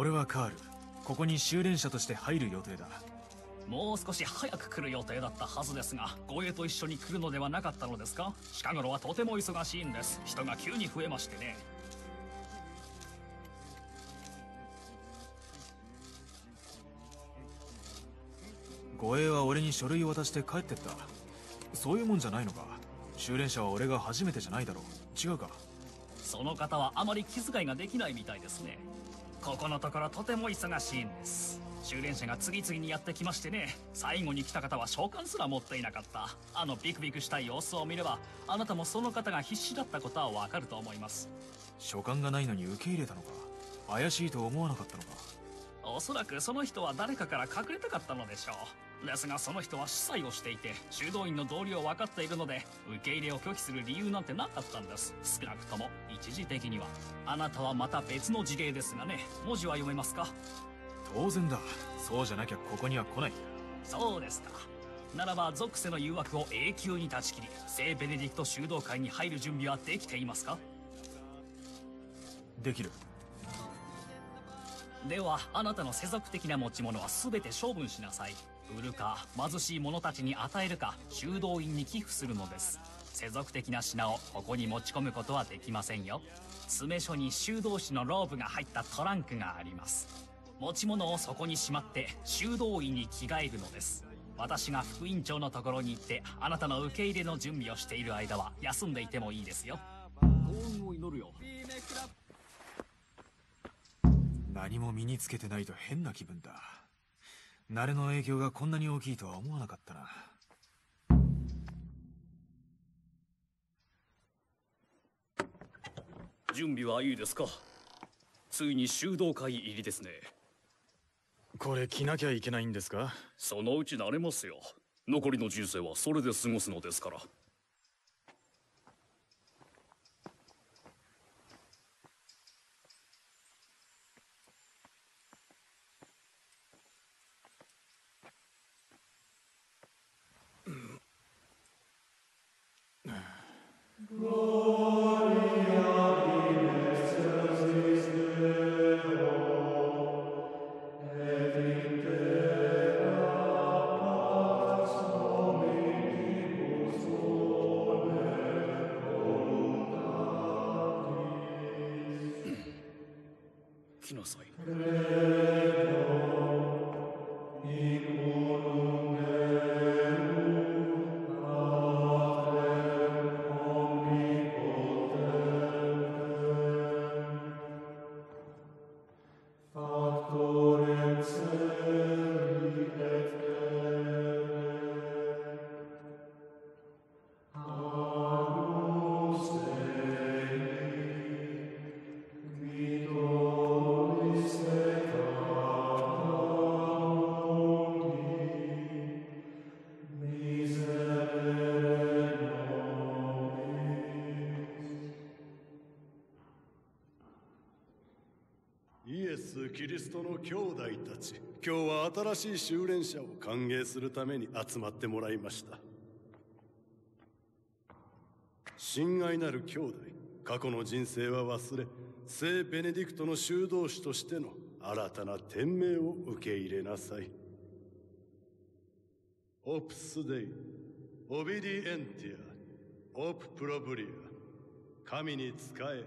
俺はカールここに修練者として入る予定だもう少し早く来る予定だったはずですが護衛と一緒に来るのではなかったのですか近頃はとても忙しいんです人が急に増えましてね護衛は俺に書類を渡して帰ってったそういうもんじゃないのか修練者は俺が初めてじゃないだろう違うかその方はあまり気遣いができないみたいですねここのところとても忙しいんです修練者が次々にやってきましてね最後に来た方は召喚すら持っていなかったあのビクビクした様子を見ればあなたもその方が必死だったことはわかると思います召喚がないのに受け入れたのか怪しいと思わなかったのかおそらくその人は誰かから隠れたかったのでしょうですがその人は司祭をしていて修道院の道理を分かっているので受け入れを拒否する理由なんてなかったんです少なくとも一時的にはあなたはまた別の事例ですがね文字は読めますか当然だそうじゃなきゃここには来ないそうですかならば属性の誘惑を永久に断ち切り聖ベネディクト修道会に入る準備はできていますかできるではあなたの世俗的な持ち物は全て処分しなさい売るか貧しい者たちに与えるか修道院に寄付するのです世俗的な品をここに持ち込むことはできませんよ詰所に修道士のローブが入ったトランクがあります持ち物をそこにしまって修道院に着替えるのです私が副院長のところに行ってあなたの受け入れの準備をしている間は休んでいてもいいですよ幸運を祈るよ何も身につけてないと変な気分だ。慣れの影響がこんなに大きいとは思わなかったな。準備はいいですかついに修道会入りですね。これ着なきゃいけないんですかそのうち慣れますよ。残りの人生はそれで過ごすのですから。きなさい。キリストの兄弟たち今日は新しい修練者を歓迎するために集まってもらいました親愛なる兄弟過去の人生は忘れ聖ベネディクトの修道士としての新たな天命を受け入れなさいオプスデイオビディエンティアオププロブリア神に仕え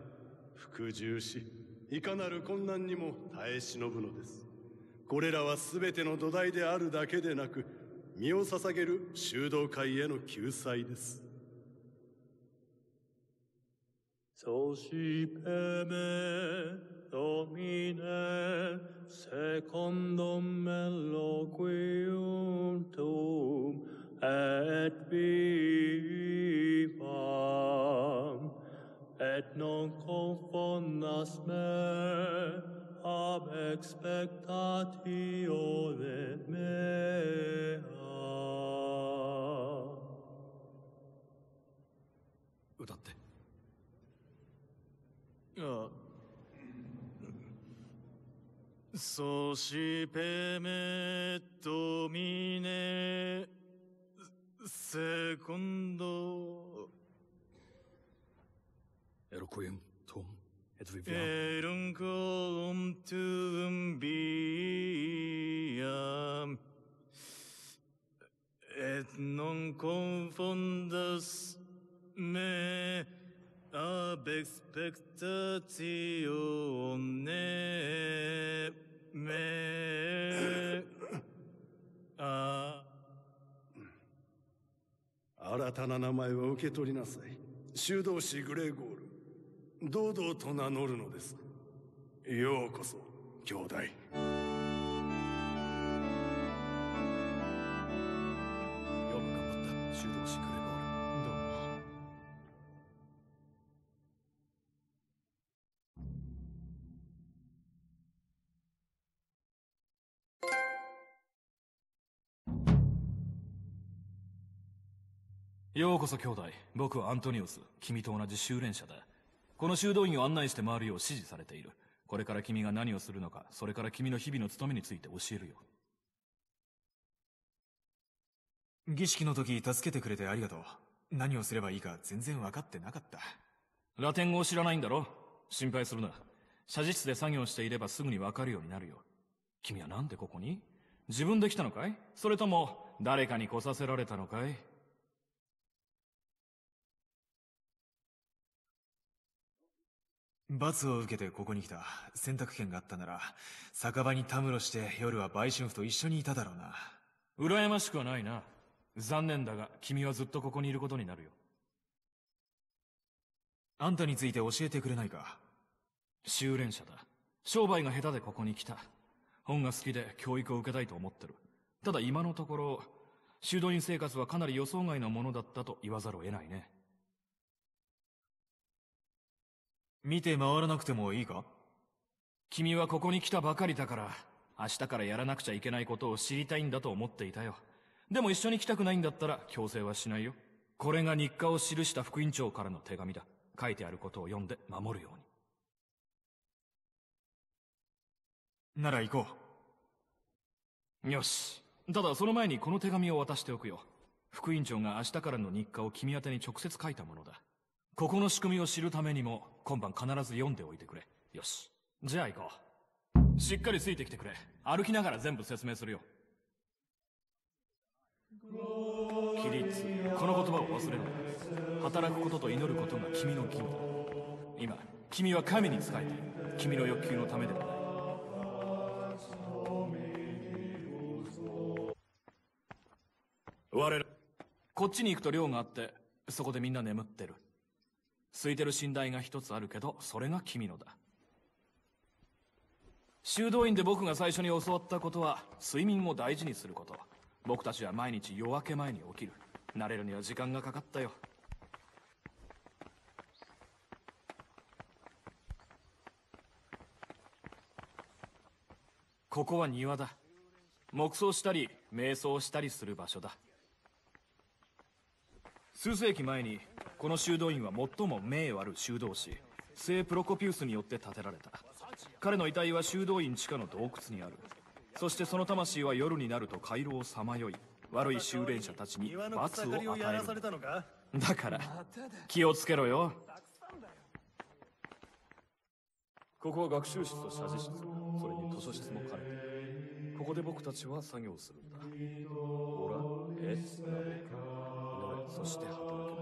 服従しいかなる困難にも耐え忍ぶのです。これらは全ての土台であるだけでなく、身を捧げる修道会への救済です。そしてめ、ドミネ、セコンドメロクイウント、エッビーバン et non confundas me ab expectatione mea. 歌って。ああ。そしペメドミネセコンド كويمتم Erin kolum tüm biyam Et non confundas me ab expectatione me a 新たな名前を受け取りなさい修道士グレーゴール堂々と名乗るのですようこそ兄弟ようこそ兄弟僕はアントニオス君と同じ修練者だこの修道院を案内して回るよう指示されている。これから君が何をするのか、それから君の日々の務めについて教えるよ。儀式の時助けてくれてありがとう。何をすればいいか全然分かってなかった。ラテン語を知らないんだろ心配するな。写実で作業していればすぐに分かるようになるよ。君はなんでここに自分で来たのかいそれとも誰かに来させられたのかい罰を受けてここに来た。選択権があったなら、酒場にたむろして夜は売春婦と一緒にいただろうな。羨ましくはないな。残念だが、君はずっとここにいることになるよ。あんたについて教えてくれないか修練者だ。商売が下手でここに来た。本が好きで教育を受けたいと思ってる。ただ今のところ、修道院生活はかなり予想外のものだったと言わざるを得ないね。見て回らなくてもいいか君はここに来たばかりだから、明日からやらなくちゃいけないことを知りたいんだと思っていたよ。でも一緒に来たくないんだったら強制はしないよ。これが日課を記した副院長からの手紙だ。書いてあることを読んで守るように。なら行こう。よし。ただその前にこの手紙を渡しておくよ。副院長が明日からの日課を君宛に直接書いたものだ。ここの仕組みを知るためにも今晩必ず読んでおいてくれよしじゃあ行こうしっかりついてきてくれ歩きながら全部説明するよ起立この言葉を忘れるな働くことと祈ることが君の義務だ今君は神に仕えて君の欲求のためではない我らこっちに行くと寮があってそこでみんな眠ってる空いてる寝台が一つあるけど、それが君のだ。修道院で僕が最初に教わったことは、睡眠を大事にすること。僕たちは毎日夜明け前に起きる。慣れるには時間がかかったよ。ここは庭だ。黙想したり、瞑想したりする場所だ。数世紀前にこの修道院は最も名誉ある修道士聖プロコピウスによって建てられた彼の遺体は修道院地下の洞窟にあるそしてその魂は夜になると回廊をさまよい悪い修練者たちに罰を与えるだから気をつけろよここは学習室と写事室それに図書室も兼ねてここで僕たちは作業するんだほらえーそして働く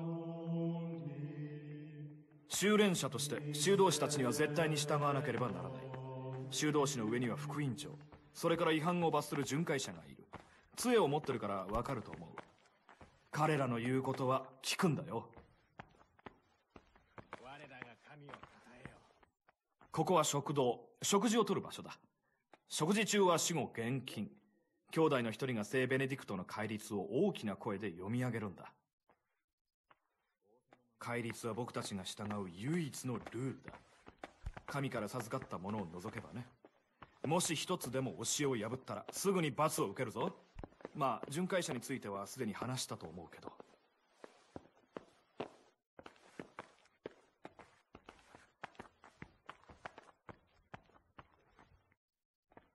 修練者として修道士たちには絶対に従わなければならない修道士の上には副院長それから違反を罰する巡回者がいる杖を持ってるからわかると思う彼らの言うことは聞くんだよ我らが神をえよここは食堂食事をとる場所だ食事中は死後厳禁兄弟の一人が聖ベネディクトの戒律を大きな声で読み上げるんだ戒律は僕たちが従う唯一のルールだ神から授かったものを除けばねもし一つでも教えを破ったらすぐに罰を受けるぞまあ巡回者についてはすでに話したと思うけど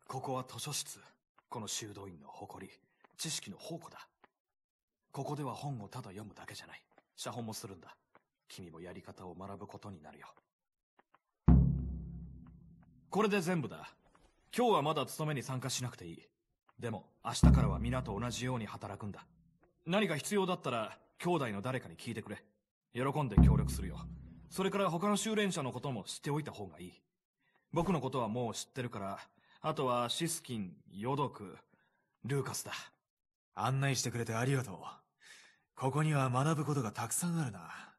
ここは図書室この修道院の誇り知識の宝庫だここでは本をただ読むだけじゃない写本もするんだ君もやり方を学ぶことになるよ。これで全部だ。今日はまだ勤めに参加しなくていい。でも、明日からは皆と同じように働くんだ。何か必要だったら、兄弟の誰かに聞いてくれ。喜んで協力するよ。それから他の修練者のことも知っておいた方がいい。僕のことはもう知ってるから、あとはシスキン、ヨドク、ルーカスだ。案内してくれてありがとう。ここには学ぶことがたくさんあるな。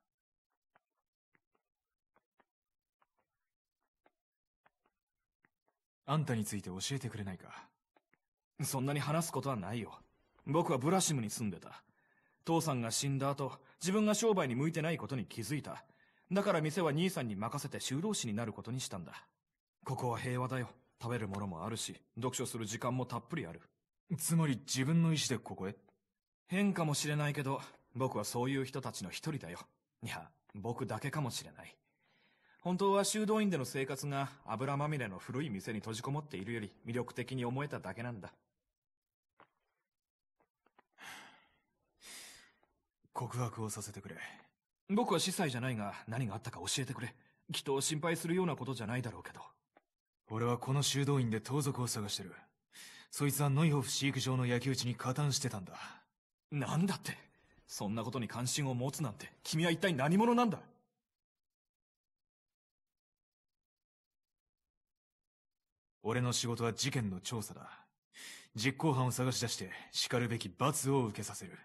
あんたについて教えてくれないかそんなに話すことはないよ。僕はブラシムに住んでた。父さんが死んだ後、自分が商売に向いてないことに気づいた。だから店は兄さんに任せて修道士になることにしたんだ。ここは平和だよ。食べるものもあるし、読書する時間もたっぷりある。つまり自分の意志でここへ変かもしれないけど、僕はそういう人たちの一人だよ。いや、僕だけかもしれない。本当は修道院での生活が油まみれの古い店に閉じこもっているより魅力的に思えただけなんだ。告白をさせてくれ。僕は司祭じゃないが何があったか教えてくれ。きっと心配するようなことじゃないだろうけど。俺はこの修道院で盗賊を探してる。そいつはノイホフ飼育場の焼き討ちに加担してたんだ。なんだってそんなことに関心を持つなんて、君は一体何者なんだ俺の仕事は事件の調査だ。実行犯を探し出して叱るべき罰を受けさせる。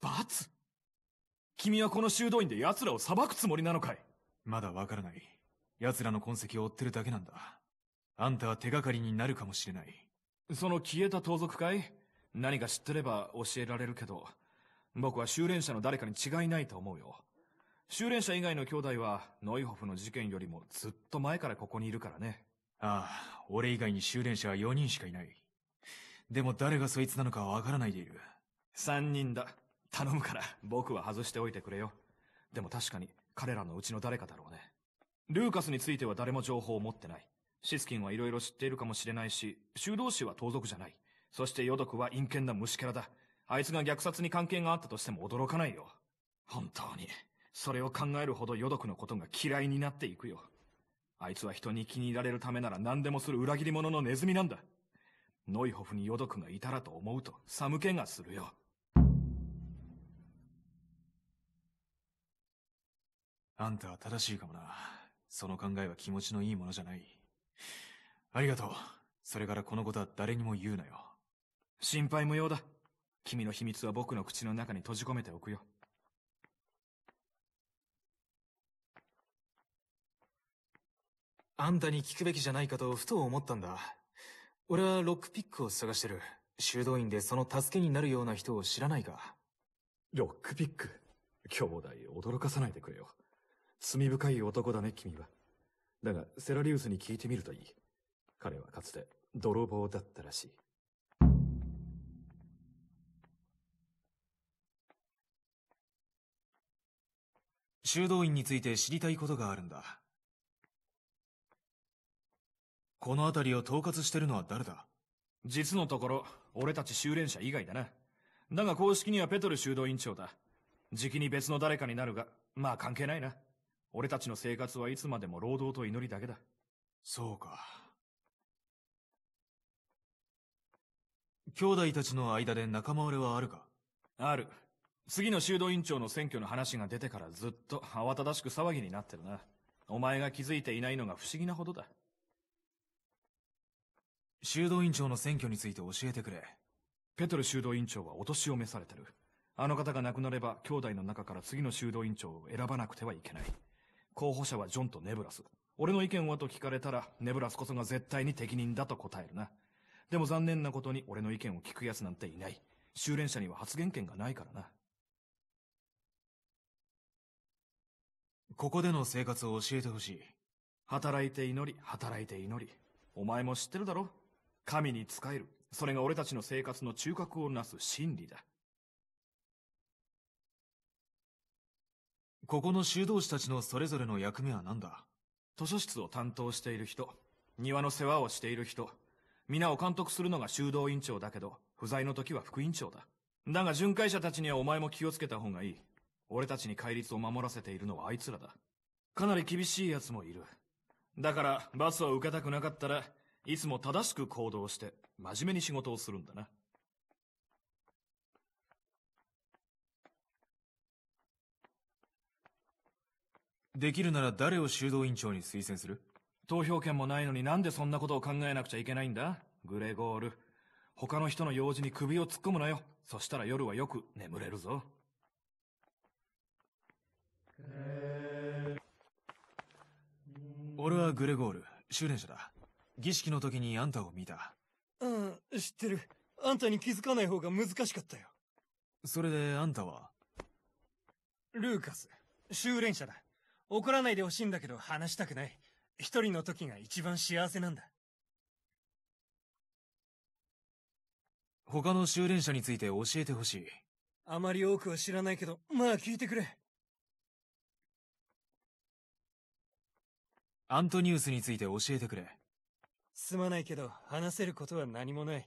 罰君はこの修道院で奴らを裁くつもりなのかいまだわからない。奴らの痕跡を追ってるだけなんだ。あんたは手がかりになるかもしれない。その消えた盗賊かい何か知ってれば教えられるけど、僕は修練者の誰かに違いないと思うよ。修練者以外の兄弟は、ノイホフの事件よりもずっと前からここにいるからね。ああ、俺以外に修練者は4人しかいない。でも誰がそいつなのかわからないでいる。3人だ。頼むから、僕は外しておいてくれよ。でも確かに、彼らのうちの誰かだろうね。ルーカスについては誰も情報を持ってない。シスキンはいろいろ知っているかもしれないし、修道士は盗賊じゃない。そしてヨドクは陰険な虫キャラだ。あいつが虐殺に関係があったとしても驚かないよ。本当に、それを考えるほどヨドクのことが嫌いになっていくよ。あいつは人に気に入られるためなら何でもする裏切り者のネズミなんだ。ノイホフにヨドクがいたらと思うと寒気がするよ。あんたは正しいかもな。その考えは気持ちのいいものじゃない。ありがとう。それからこのことは誰にも言うなよ。心配無用だ。君の秘密は僕の口の中に閉じ込めておくよ。あんたに聞くべきじゃないかとふと思ったんだ。俺はロックピックを探してる。修道院でその助けになるような人を知らないかロックピック兄弟驚かさないでくれよ。罪深い男だね、君は。だが、セラリウスに聞いてみるといい。彼はかつて泥棒だったらしい。修道院について知りたいことがあるんだ。この辺りを統括してるのは誰だ実のところ、俺たち修練者以外だな。だが公式にはペトル修道院長だ。じきに別の誰かになるが、まあ関係ないな。俺たちの生活はいつまでも労働と祈りだけだ。そうか。兄弟たちの間で仲間割れはあるかある。次の修道院長の選挙の話が出てからずっと慌ただしく騒ぎになってるな。お前が気づいていないのが不思議なほどだ。修道院長の選挙について教えてくれ。ペトル修道院長はお年を召されてる。あの方が亡くなれば、兄弟の中から次の修道院長を選ばなくてはいけない。候補者はジョンとネブラス。俺の意見はと聞かれたら、ネブラスこそが絶対に適任だと答えるな。でも残念なことに俺の意見を聞く奴なんていない。修練者には発言権がないからな。ここでの生活を教えてほしい。働いて祈り、働いて祈り。お前も知ってるだろ神に仕える。それが俺たちの生活の中核をなす真理だ。ここの修道士たちのそれぞれの役目は何だ図書室を担当している人、庭の世話をしている人、皆を監督するのが修道院長だけど、不在の時は副院長だ。だが巡回者たちにはお前も気をつけた方がいい。俺たちに戒律を守らせているのはあいつらだ。かなり厳しい奴もいる。だから、罰を受けたくなかったら、いつも正しく行動して真面目に仕事をするんだな。できるなら誰を修道院長に推薦する投票権もないのになんでそんなことを考えなくちゃいけないんだグレゴール。他の人の用事に首を突っ込むなよ。そしたら夜はよく眠れるぞ。俺はグレゴール、修練者だ。儀式の時にあんたを見た。うん、知ってる。あんたに気づかない方が難しかったよ。それであんたはルーカス、修練者だ。怒らないでほしいんだけど話したくない。一人の時が一番幸せなんだ。他の修練者について教えてほしい。あまり多くは知らないけど、まあ聞いてくれ。アントニウスについて教えてくれ。すまないけど、話せることは何もない。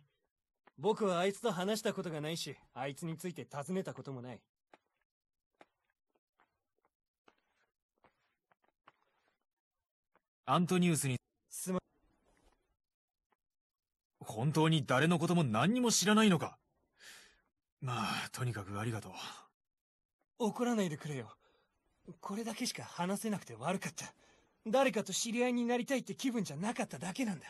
僕はあいつと話したことがないし、あいつについて尋ねたこともない。アントニウスに、すま、本当に誰のことも何にも知らないのかまあ、とにかくありがとう。怒らないでくれよ。これだけしか話せなくて悪かった。誰かと知り合いになりたいって気分じゃなかっただけなんだ。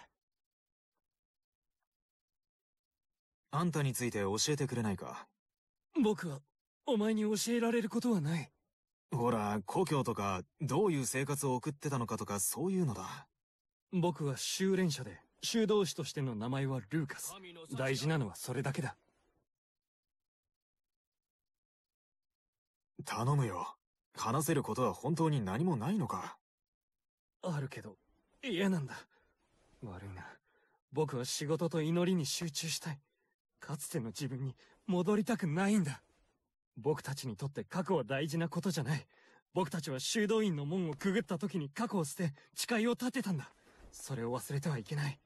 あんたについて教えてくれないか僕は、お前に教えられることはない。ほら、故郷とか、どういう生活を送ってたのかとか、そういうのだ。僕は修練者で、修道士としての名前はルーカス。大事なのはそれだけだ。頼むよ。話せることは本当に何もないのか。あるけど、嫌なんだ。悪いな。僕は仕事と祈りに集中したい。かつての自分に戻りたくないんだ。僕たちにとって過去は大事なことじゃない。僕たちは修道院の門をくぐった時に過去を捨て、誓いを立てたんだ。それを忘れてはいけない。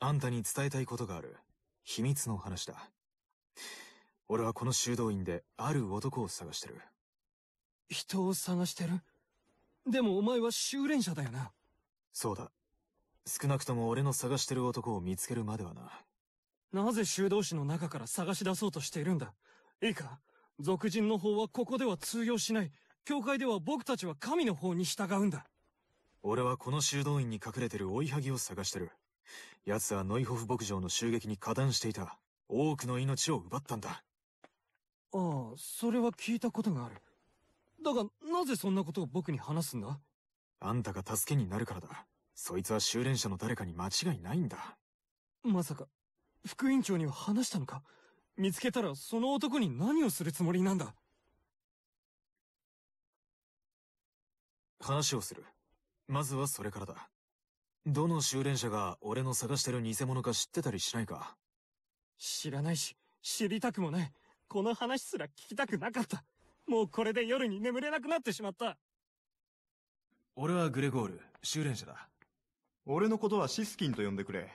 あんたに伝えたいことがある。秘密の話だ。俺はこの修道院である男を探してる。人を探してるでもお前は修練者だよな。そうだ。少なくとも俺の探してる男を見つけるまではな。なぜ修道士の中から探し出そうとしているんだいいか俗人の法はここでは通用しない。教会では僕たちは神の法に従うんだ。俺はこの修道院に隠れてる追いはぎを探してる。奴はノイホフ牧場の襲撃に加担していた。多くの命を奪ったんだ。ああ、それは聞いたことがある。だが、なぜそんなことを僕に話すんだあんたが助けになるからだ。そいつは修練者の誰かに間違いないんだ。まさか、副院長には話したのか見つけたらその男に何をするつもりなんだ話をする。まずはそれからだ。どの修練者が俺の探してる偽物か知ってたりしないか知らないし、知りたくもない。この話すら聞きたくなかった。もうこれで夜に眠れなくなってしまった。俺はグレゴール、修練者だ。俺のことはシスキンと呼んでくれ。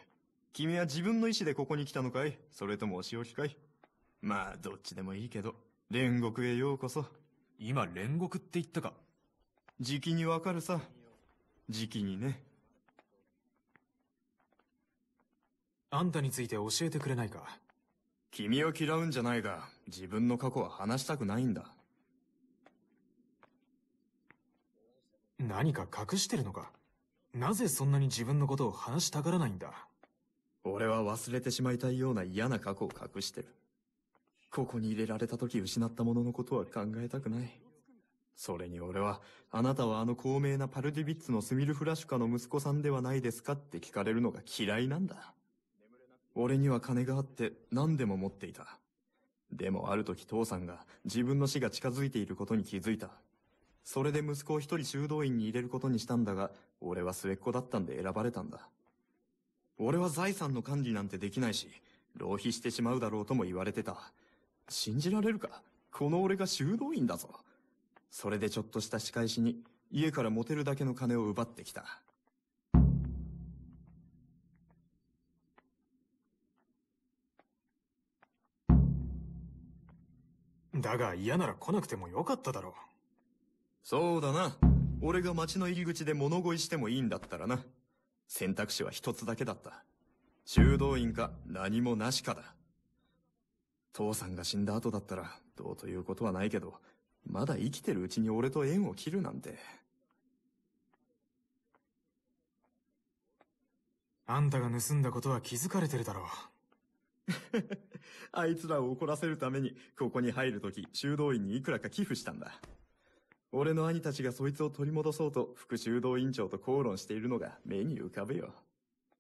君は自分の意志でここに来たのかいそれともお仕置きかいまあ、どっちでもいいけど、煉獄へようこそ。今、煉獄って言ったか。じきにわかるさ。じきにね。あんたについて教えてくれないか。君を嫌うんじゃないが、自分の過去は話したくないんだ。何か隠してるのかなぜそんなに自分のことを話したがらないんだ俺は忘れてしまいたいような嫌な過去を隠してる。ここに入れられた時失ったもののことは考えたくない。それに俺は、あなたはあの高名なパルディビッツのスミルフラシュカの息子さんではないですかって聞かれるのが嫌いなんだ。俺には金があって何でも持っていた。でもある時父さんが自分の死が近づいていることに気づいた。それで息子を一人修道院に入れることにしたんだが、俺は末っ子だったんで選ばれたんだ。俺は財産の管理なんてできないし、浪費してしまうだろうとも言われてた。信じられるかこの俺が修道院だぞ。それでちょっとした仕返しに、家から持てるだけの金を奪ってきた。だが嫌なら来なくてもよかっただろう。そうだな。俺が町の入り口で物乞いしてもいいんだったらな。選択肢は一つだけだった。修道院か何もなしかだ。父さんが死んだ後だったらどうということはないけど、まだ生きてるうちに俺と縁を切るなんて。あんたが盗んだことは気づかれてるだろう。あいつらを怒らせるために、ここに入るとき、修道院にいくらか寄付したんだ。俺の兄たちがそいつを取り戻そうと副修道院長と口論しているのが目に浮かぶよ。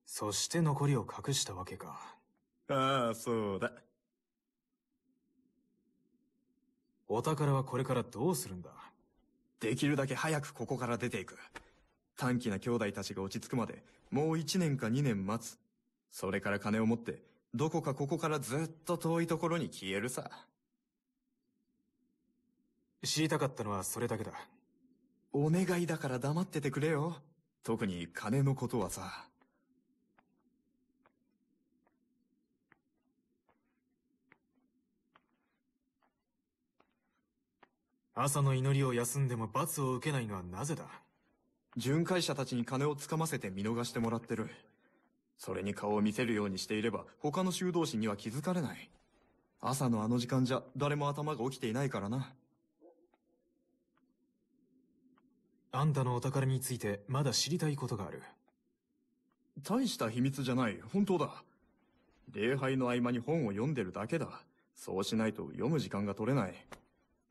そして残りを隠したわけか。ああ、そうだ。お宝はこれからどうするんだできるだけ早くここから出ていく。短気な兄弟たちが落ち着くまで、もう一年か二年待つ。それから金を持って、どこかここからずっと遠いところに消えるさ。知りたかったのはそれだけだ。お願いだから黙っててくれよ。特に金のことはさ。朝の祈りを休んでも罰を受けないのはなぜだ巡回者たちに金をつかませて見逃してもらってる。それに顔を見せるようにしていれば他の修道士には気づかれない。朝のあの時間じゃ誰も頭が起きていないからな。あんたのお宝についてまだ知りたいことがある。大した秘密じゃない、本当だ。礼拝の合間に本を読んでるだけだ。そうしないと読む時間が取れない。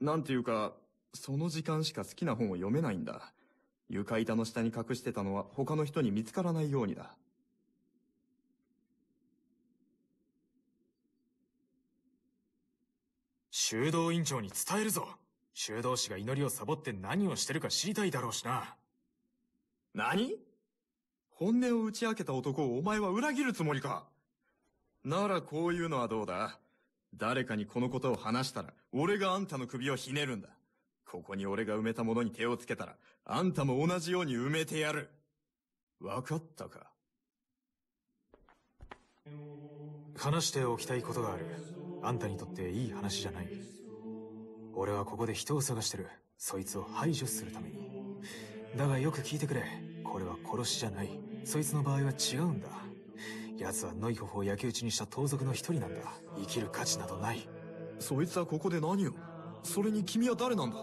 なんていうか、その時間しか好きな本を読めないんだ。床板の下に隠してたのは他の人に見つからないようにだ。修道院長に伝えるぞ修道士が祈りをサボって何をしてるか知りたいだろうしな。何本音を打ち明けた男をお前は裏切るつもりかならこういうのはどうだ誰かにこのことを話したら、俺があんたの首をひねるんだ。ここに俺が埋めたものに手をつけたら、あんたも同じように埋めてやる。わかったか話しておきたいことがある。あんたにとっていい話じゃない。俺はここで人を探してるそいつを排除するためにだがよく聞いてくれこれは殺しじゃないそいつの場合は違うんだ奴はノイホフを焼き討ちにした盗賊の一人なんだ生きる価値などないそいつはここで何をそれに君は誰なんだ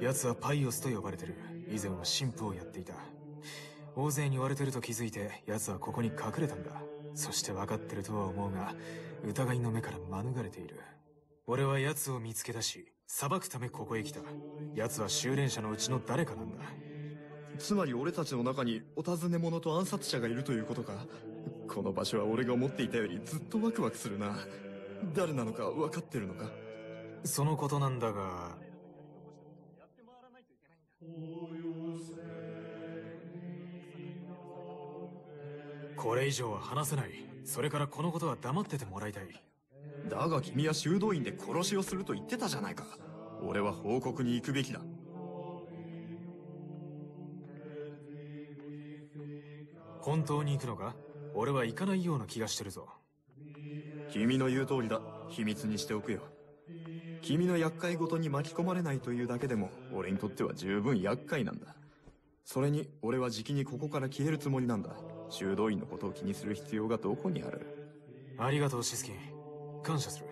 奴はパイオスと呼ばれてる以前は神父をやっていた大勢に追われてると気づいて奴はここに隠れたんだそして分かってるとは思うが疑いの目から免れている俺は奴を見つけ出し、裁くためここへ来た。奴は修練者のうちの誰かなんだ。つまり俺たちの中にお尋ね者と暗殺者がいるということか。この場所は俺が思っていたよりずっとワクワクするな。誰なのか分かってるのかそのことなんだが。これ以上は話せない。それからこのことは黙っててもらいたい。だが君は修道院で殺しをすると言ってたじゃないか。俺は報告に行くべきだ。本当に行くのか俺は行かないような気がしてるぞ。君の言う通りだ。秘密にしておくよ。君の厄介ごとに巻き込まれないというだけでも、俺にとっては十分厄介なんだ。それに、俺はじきにここから消えるつもりなんだ。修道院のことを気にする必要がどこにあるありがとう、シスキン。感謝する。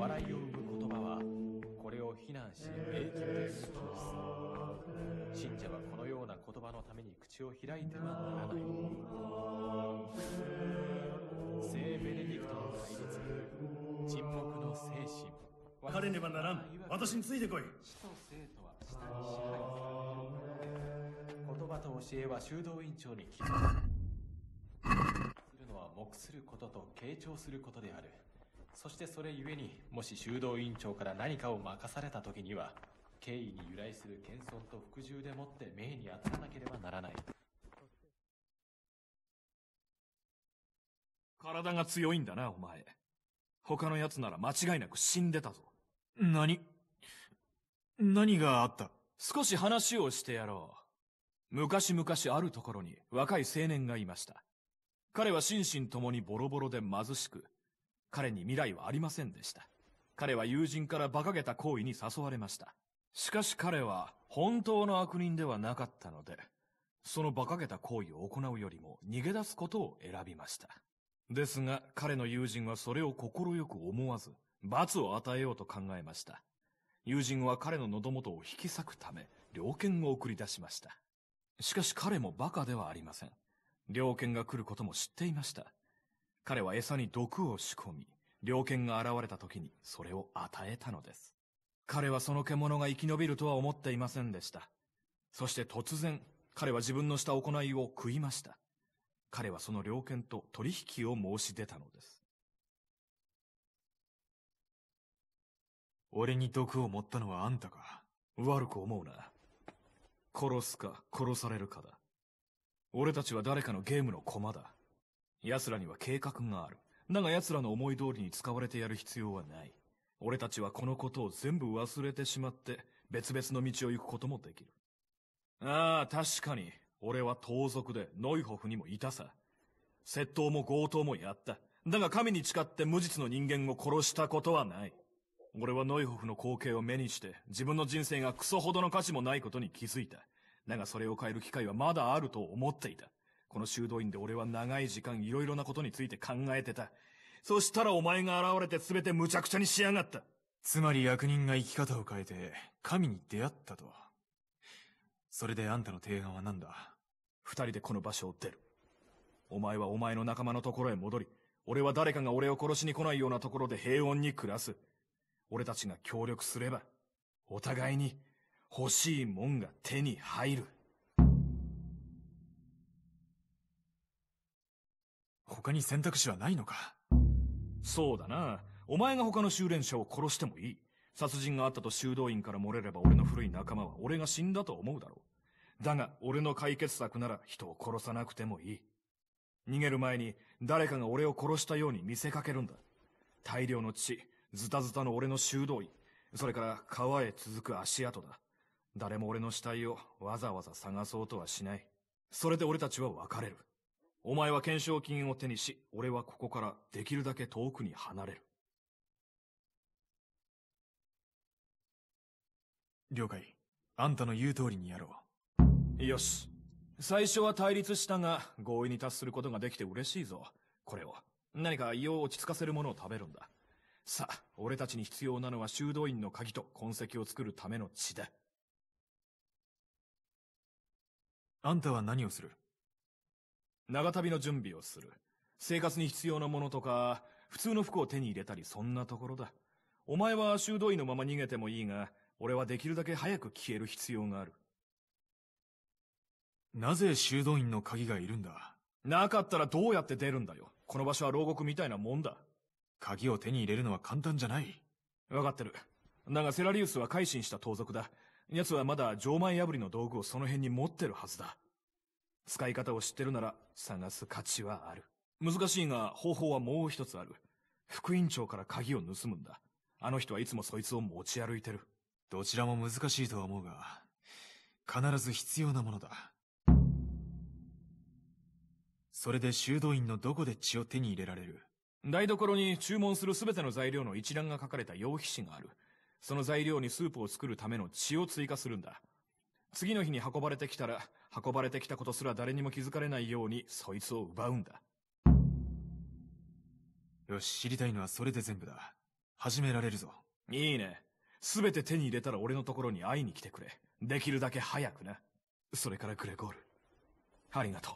笑いを生む言葉はこれを非難し礼儀をするす信者はこのような言葉のために口を開いてはならない聖ベネディクトの対立沈黙の精神かれねばならん私についてこい死と生とは下に支配る言葉と教えは修道院長に聞くするのは黙することと傾聴することであるそしてそれゆえにもし修道院長から何かを任された時には敬意に由来する謙遜と服従でもって命に当たらなければならない体が強いんだなお前他の奴なら間違いなく死んでたぞ何何があった少し話をしてやろう昔々あるところに若い青年がいました彼は心身ともにボロボロで貧しく彼に未来はありませんでした。彼は友人から馬鹿げた行為に誘われました。しかし彼は本当の悪人ではなかったので、その馬鹿げた行為を行うよりも逃げ出すことを選びました。ですが彼の友人はそれを快く思わず、罰を与えようと考えました。友人は彼の喉元を引き裂くため、猟犬を送り出しました。しかし彼も馬鹿ではありません。猟犬が来ることも知っていました。彼は餌に毒を仕込み、猟犬が現れた時にそれを与えたのです。彼はその獣が生き延びるとは思っていませんでした。そして突然、彼は自分のした行いを食いました。彼はその猟犬と取引を申し出たのです。俺に毒を持ったのはあんたか。悪く思うな。殺すか殺されるかだ。俺たちは誰かのゲームの駒だ。奴らには計画がある。だが奴らの思い通りに使われてやる必要はない。俺たちはこのことを全部忘れてしまって、別々の道を行くこともできる。ああ、確かに。俺は盗賊で、ノイホフにもいたさ。窃盗も強盗もやった。だが神に誓って無実の人間を殺したことはない。俺はノイホフの光景を目にして、自分の人生がクソほどの価値もないことに気づいた。だがそれを変える機会はまだあると思っていた。この修道院で俺は長い時間いろいろなことについて考えてた。そしたらお前が現れて全て無茶苦茶にしやがった。つまり役人が生き方を変えて、神に出会ったと。それであんたの提案は何だ二人でこの場所を出る。お前はお前の仲間のところへ戻り、俺は誰かが俺を殺しに来ないようなところで平穏に暮らす。俺たちが協力すれば、お互いに欲しいもんが手に入る。他に選択肢はないのかそうだな。お前が他の修練者を殺してもいい。殺人があったと修道院から漏れれば俺の古い仲間は俺が死んだと思うだろう。だが、俺の解決策なら人を殺さなくてもいい。逃げる前に誰かが俺を殺したように見せかけるんだ。大量の血、ズタズタの俺の修道院、それから川へ続く足跡だ。誰も俺の死体をわざわざ探そうとはしない。それで俺たちは別れる。お前は懸賞金を手にし、俺はここからできるだけ遠くに離れる。了解。あんたの言う通りにやろう。よし。最初は対立したが、合意に達することができて嬉しいぞ。これを。何か胃を落ち着かせるものを食べるんだ。さあ、俺たちに必要なのは修道院の鍵と痕跡を作るための血だ。あんたは何をする長旅の準備をする。生活に必要なものとか、普通の服を手に入れたり、そんなところだ。お前は修道院のまま逃げてもいいが、俺はできるだけ早く消える必要がある。なぜ修道院の鍵がいるんだなかったらどうやって出るんだよ。この場所は牢獄みたいなもんだ。鍵を手に入れるのは簡単じゃない。わかってる。だがセラリウスは改心した盗賊だ。奴はまだ錠前破りの道具をその辺に持ってるはずだ。使い方を知ってるなら探す価値はある。難しいが方法はもう一つある。副院長から鍵を盗むんだ。あの人はいつもそいつを持ち歩いてる。どちらも難しいとは思うが、必ず必要なものだ。それで修道院のどこで血を手に入れられる台所に注文する全ての材料の一覧が書かれた用皮紙がある。その材料にスープを作るための血を追加するんだ。次の日に運ばれてきたら、運ばれてきたことすら誰にも気づかれないように、そいつを奪うんだ。よし、知りたいのはそれで全部だ。始められるぞ。いいね。すべて手に入れたら俺のところに会いに来てくれ。できるだけ早くな。それからグレゴール。ありがとう。